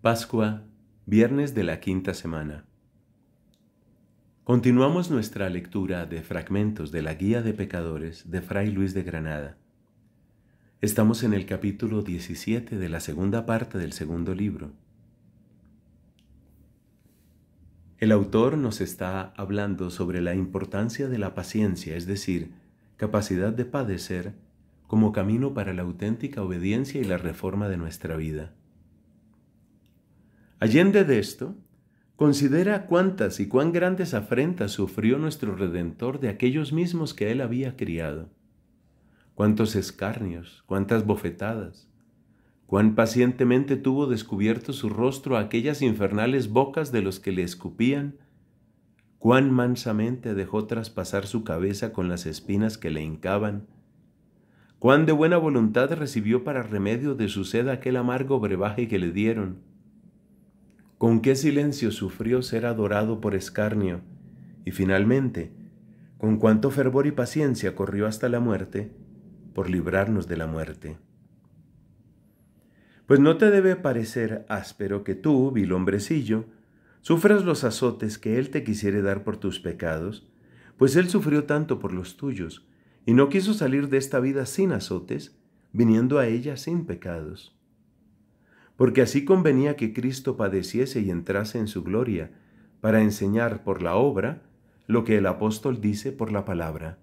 Pascua, viernes de la quinta semana. Continuamos nuestra lectura de fragmentos de la Guía de Pecadores de Fray Luis de Granada. Estamos en el capítulo 17 de la segunda parte del segundo libro. El autor nos está hablando sobre la importancia de la paciencia, es decir, capacidad de padecer como camino para la auténtica obediencia y la reforma de nuestra vida. Allende de esto, considera cuántas y cuán grandes afrentas sufrió nuestro Redentor de aquellos mismos que él había criado. Cuántos escarnios, cuántas bofetadas, cuán pacientemente tuvo descubierto su rostro a aquellas infernales bocas de los que le escupían, cuán mansamente dejó traspasar su cabeza con las espinas que le hincaban, cuán de buena voluntad recibió para remedio de su sed aquel amargo brebaje que le dieron, con qué silencio sufrió ser adorado por escarnio, y finalmente, con cuánto fervor y paciencia corrió hasta la muerte por librarnos de la muerte. Pues no te debe parecer áspero que tú, vil hombrecillo, sufras los azotes que Él te quisiere dar por tus pecados, pues Él sufrió tanto por los tuyos, y no quiso salir de esta vida sin azotes, viniendo a ella sin pecados porque así convenía que Cristo padeciese y entrase en su gloria, para enseñar por la obra lo que el apóstol dice por la palabra.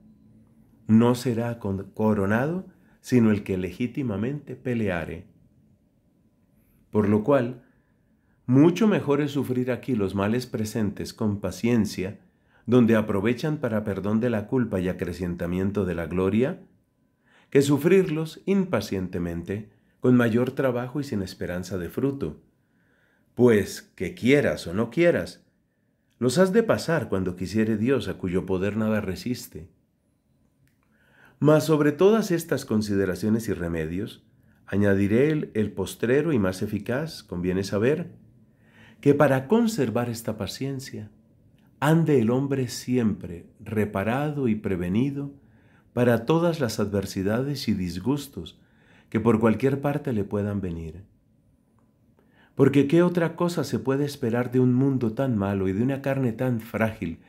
No será coronado sino el que legítimamente peleare. Por lo cual, mucho mejor es sufrir aquí los males presentes con paciencia, donde aprovechan para perdón de la culpa y acrecentamiento de la gloria, que sufrirlos impacientemente, con mayor trabajo y sin esperanza de fruto. Pues, que quieras o no quieras, los has de pasar cuando quisiere Dios, a cuyo poder nada resiste. Mas sobre todas estas consideraciones y remedios, añadiré el, el, postrero y más eficaz, conviene saber, que para conservar esta paciencia, ande el hombre siempre reparado y prevenido para todas las adversidades y disgustos que por cualquier parte le puedan venir. Porque ¿qué otra cosa se puede esperar de un mundo tan malo y de una carne tan frágil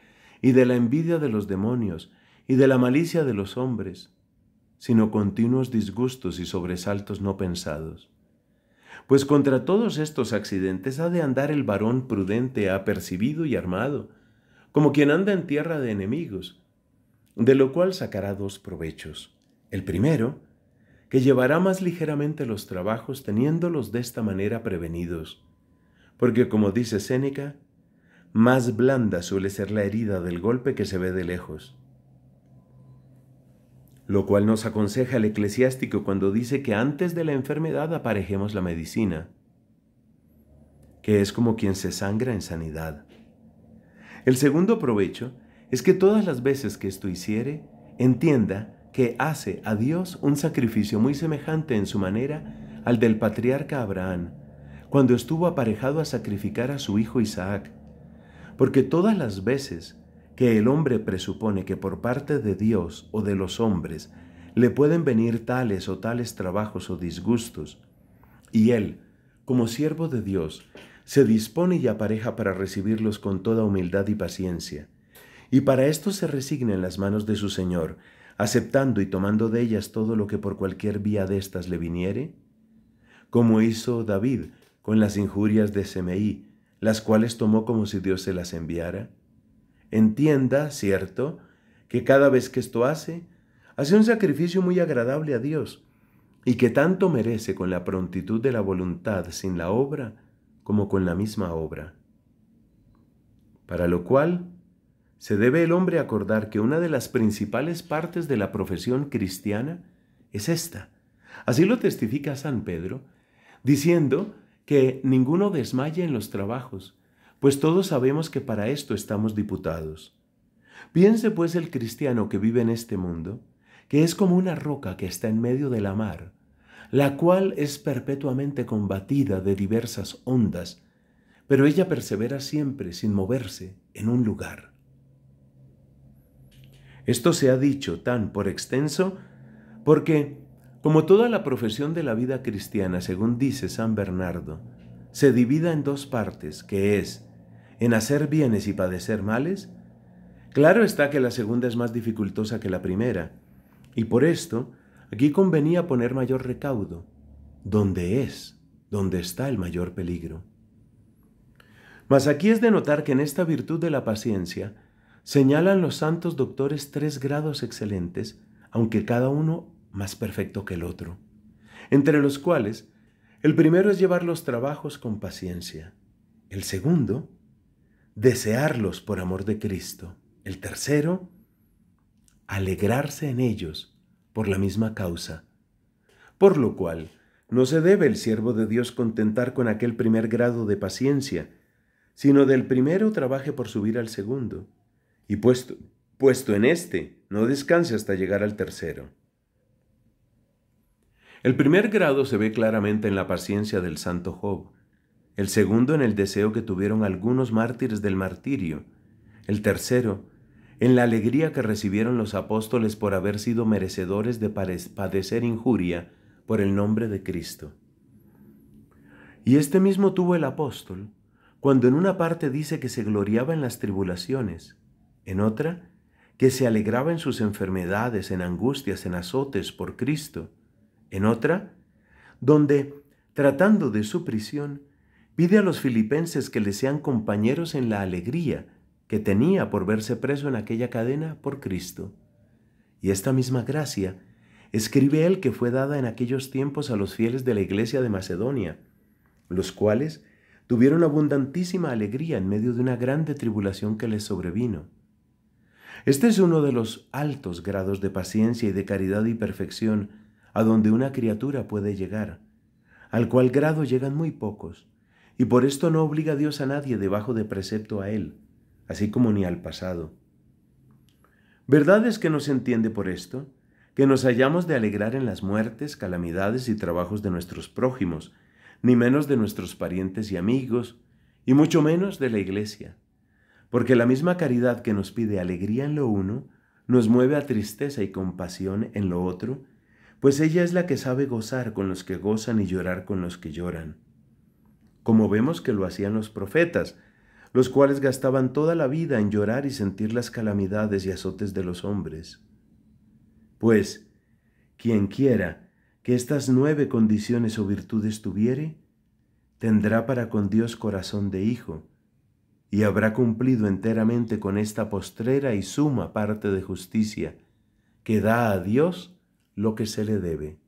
y de la envidia de los demonios y de la malicia de los hombres, sino continuos disgustos y sobresaltos no pensados? Pues contra todos estos accidentes ha de andar el varón prudente, apercibido y armado, como quien anda en tierra de enemigos, de lo cual sacará dos provechos. El primero, que llevará más ligeramente los trabajos teniéndolos de esta manera prevenidos. Porque como dice Séneca, más blanda suele ser la herida del golpe que se ve de lejos. Lo cual nos aconseja el eclesiástico cuando dice que antes de la enfermedad aparejemos la medicina, que es como quien se sangra en sanidad. El segundo provecho es que todas las veces que esto hiciere, entienda que hace a Dios un sacrificio muy semejante en su manera al del patriarca Abraham, cuando estuvo aparejado a sacrificar a su hijo Isaac. Porque todas las veces que el hombre presupone que por parte de Dios o de los hombres le pueden venir tales o tales trabajos o disgustos, y él, como siervo de Dios, se dispone y apareja para recibirlos con toda humildad y paciencia, y para esto se resigna en las manos de su Señor, aceptando y tomando de ellas todo lo que por cualquier vía de estas le viniere? Como hizo David con las injurias de Semeí, las cuales tomó como si Dios se las enviara. Entienda, cierto, que cada vez que esto hace, hace un sacrificio muy agradable a Dios, y que tanto merece con la prontitud de la voluntad sin la obra, como con la misma obra. Para lo cual, se debe el hombre acordar que una de las principales partes de la profesión cristiana es esta. Así lo testifica San Pedro, diciendo que ninguno desmaye en los trabajos, pues todos sabemos que para esto estamos diputados. Piense pues el cristiano que vive en este mundo, que es como una roca que está en medio de la mar, la cual es perpetuamente combatida de diversas ondas, pero ella persevera siempre sin moverse en un lugar. Esto se ha dicho tan por extenso porque, como toda la profesión de la vida cristiana, según dice San Bernardo, se divida en dos partes, que es en hacer bienes y padecer males, claro está que la segunda es más dificultosa que la primera, y por esto aquí convenía poner mayor recaudo, donde es, donde está el mayor peligro. Mas aquí es de notar que en esta virtud de la paciencia, Señalan los santos doctores tres grados excelentes, aunque cada uno más perfecto que el otro, entre los cuales el primero es llevar los trabajos con paciencia, el segundo, desearlos por amor de Cristo, el tercero, alegrarse en ellos por la misma causa, por lo cual no se debe el siervo de Dios contentar con aquel primer grado de paciencia, sino del primero trabaje por subir al segundo, y puesto, puesto en este, no descanse hasta llegar al tercero. El primer grado se ve claramente en la paciencia del santo Job, el segundo en el deseo que tuvieron algunos mártires del martirio, el tercero en la alegría que recibieron los apóstoles por haber sido merecedores de padecer injuria por el nombre de Cristo. Y este mismo tuvo el apóstol, cuando en una parte dice que se gloriaba en las tribulaciones, en otra, que se alegraba en sus enfermedades, en angustias, en azotes por Cristo, en otra, donde, tratando de su prisión, pide a los filipenses que le sean compañeros en la alegría que tenía por verse preso en aquella cadena por Cristo. Y esta misma gracia escribe él que fue dada en aquellos tiempos a los fieles de la iglesia de Macedonia, los cuales tuvieron abundantísima alegría en medio de una grande tribulación que les sobrevino. Este es uno de los altos grados de paciencia y de caridad y perfección a donde una criatura puede llegar, al cual grado llegan muy pocos, y por esto no obliga Dios a nadie debajo de precepto a él, así como ni al pasado. ¿Verdad es que no se entiende por esto? que nos hallamos de alegrar en las muertes, calamidades y trabajos de nuestros prójimos, ni menos de nuestros parientes y amigos, y mucho menos de la iglesia porque la misma caridad que nos pide alegría en lo uno, nos mueve a tristeza y compasión en lo otro, pues ella es la que sabe gozar con los que gozan y llorar con los que lloran. Como vemos que lo hacían los profetas, los cuales gastaban toda la vida en llorar y sentir las calamidades y azotes de los hombres. Pues, quien quiera que estas nueve condiciones o virtudes tuviere, tendrá para con Dios corazón de hijo, y habrá cumplido enteramente con esta postrera y suma parte de justicia, que da a Dios lo que se le debe.